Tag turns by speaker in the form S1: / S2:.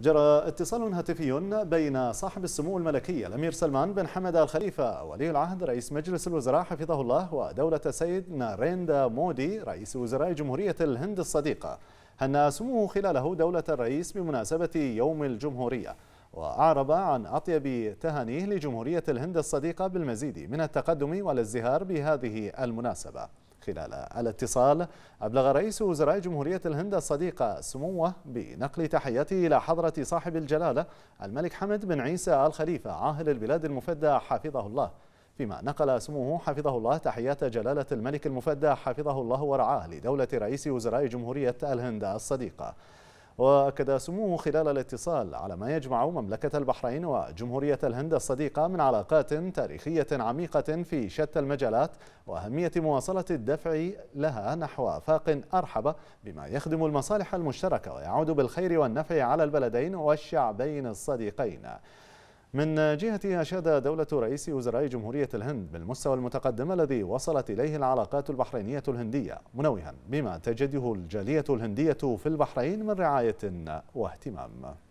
S1: جرى اتصال هاتفي بين صاحب السمو الملكي الأمير سلمان بن حمد الخليفة ولي العهد رئيس مجلس الوزراء حفظه الله ودولة السيد ناريندا مودي رئيس وزراء جمهورية الهند الصديقة هنى سموه خلاله دولة الرئيس بمناسبة يوم الجمهورية وأعرب عن أطيب تهانيه لجمهورية الهند الصديقة بالمزيد من التقدم والازدهار بهذه المناسبة خلال الاتصال أبلغ رئيس وزراء جمهورية الهند الصديقة سموه بنقل تحياته إلى حضرة صاحب الجلالة الملك حمد بن عيسى الخليفة عاهل البلاد المفدى حفظه الله فيما نقل سموه حفظه الله تحيات جلالة الملك المفدى حفظه الله ورعاه لدولة رئيس وزراء جمهورية الهند الصديقة وأكد سموه خلال الاتصال على ما يجمع مملكة البحرين وجمهورية الهند الصديقة من علاقات تاريخية عميقة في شتى المجالات وأهمية مواصلة الدفع لها نحو آفاق أرحب بما يخدم المصالح المشتركة ويعود بالخير والنفع على البلدين والشعبين الصديقين من جهتها أشاد دولة رئيس وزراء جمهورية الهند بالمستوى المتقدم الذي وصلت إليه العلاقات البحرينية الهندية منوها بما تجده الجالية الهندية في البحرين من رعاية واهتمام